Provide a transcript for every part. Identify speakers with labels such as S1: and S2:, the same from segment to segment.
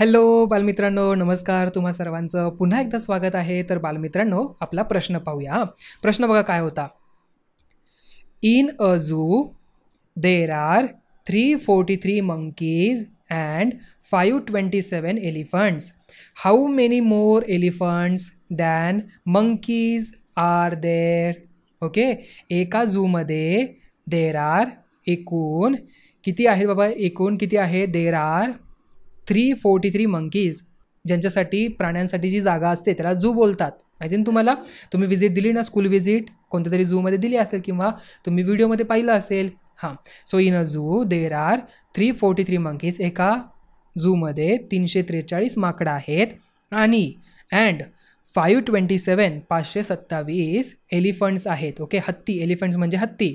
S1: hello बालमित्रांनो नमस्कार तुम्हा सर्वांचं पुन्हा एकदा स्वागत आहे तर बालमित्रांनो आपला प्रश्न पाहूया प्रश्न बघा काय होता in a zoo there are three forty three monkeys and five twenty seven elephants how many more elephants than monkeys are there okay एका झूमध्ये देर आर एकूण किती आहे बाबा एकूण किती आहे there are three forty three monkeys ज्यांच्यासाठी प्राण्यांसाठी जी जागा असते त्याला झू बोलतात आय ना तुम्हाला तुम्ही विजिट दिली ना स्कूल व्हिजिट कोणत्या तरी झूमध्ये दिली असेल किंवा तुम्ही व्हिडिओमध्ये पाहिलं असेल हां so in a zoo there are three forty three monkeys एका झूमध्ये तीनशे त्रेचाळीस माकडं आहेत आणि अँड फाईव्ह ट्वेंटी सेवन पाचशे सत्तावीस एलिफंट्स आहेत ओके हत्ती एलिफंट्स म्हणजे हत्ती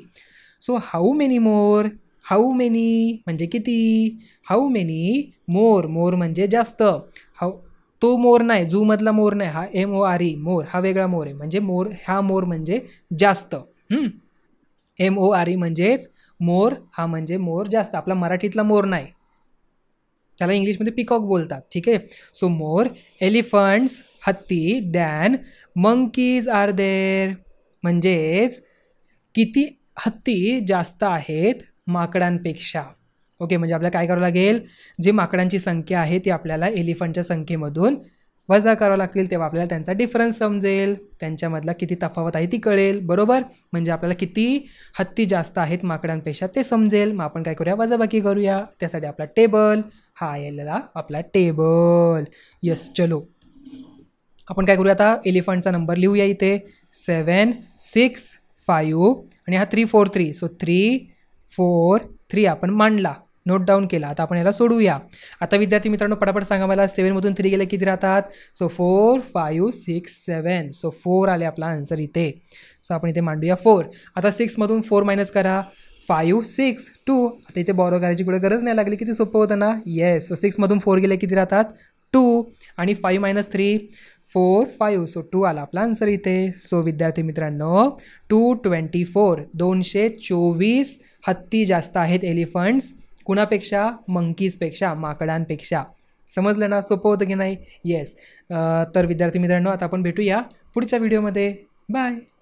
S1: so how many more how many म्हणजे किती हाऊ मेनी मोर मोर म्हणजे जास्त हाऊ तो मोर नाही झूमधला मोर नाही हा M O R E more हा वेगळा मोर आहे म्हणजे मोर हा मोर म्हणजे जास्त एम ओ आर ई म्हणजेच मोर हा म्हणजे मोर जास्त आपला मराठीतला मोर नाही त्याला इंग्लिशमध्ये पिकॉक बोलतात ठीक आहे सो मोर एलिफंट्स हत्ती दॅन मंकीज आर देर म्हणजेच किती हत्ती जास्त आहेत माकडांपेक्षा ओके म्हणजे आपल्याला काय करावं लागेल जी माकडांची संख्या आहे ती आपल्याला एलिफंटच्या संख्येमधून वजा करावं लागतील तेव्हा आपल्याला त्यांचा डिफरन्स समजेल त्यांच्यामधला किती तफावत आहे ती कळेल बरोबर म्हणजे आपल्याला किती हत्ती जास्त आहेत माकडांपेक्षा ते समजेल मग आपण काय करूया वजाबाकी करूया त्यासाठी आपला टेबल हा आलेला आपला टेबल यस चलो आपण काय करूया आता एलिफंटचा नंबर लिहूया इथे सेवन सिक्स फायू आणि हा three four three so three four three आपण मांडला नोट डाऊन केला आता आपण याला सोडूया आता विद्यार्थी मित्रांनो पटापट सांगा मला सेवनमधून थ्री गेले किती राहतात so four five six seven so four आले आपला आन्सर इथे सो आपण इथे मांडूया फोर आता सिक्समधून फोर मायनस करा फायू सिक्स टू आता इथे बॉरो करायची कुठे गरज नाही लागली किती सोपं होतं ना येस सो सिक्समधून फोर गेले किती राहतात टू आणि five minus three four five so two आला आपला आन्सर इथे सो विद्यार्थी मित्रांनो टू ट्वेंटी फोर दोनशे चोवीस हत्ती जास्त आहेत एलिफंट्स कुणापेक्षा मंकीजपेक्षा माकडांपेक्षा समजलं ना सोपं होतं की नाही येस तर विद्यार्थी मित्रांनो आता आपण भेटूया पुढच्या व्हिडिओमध्ये बाय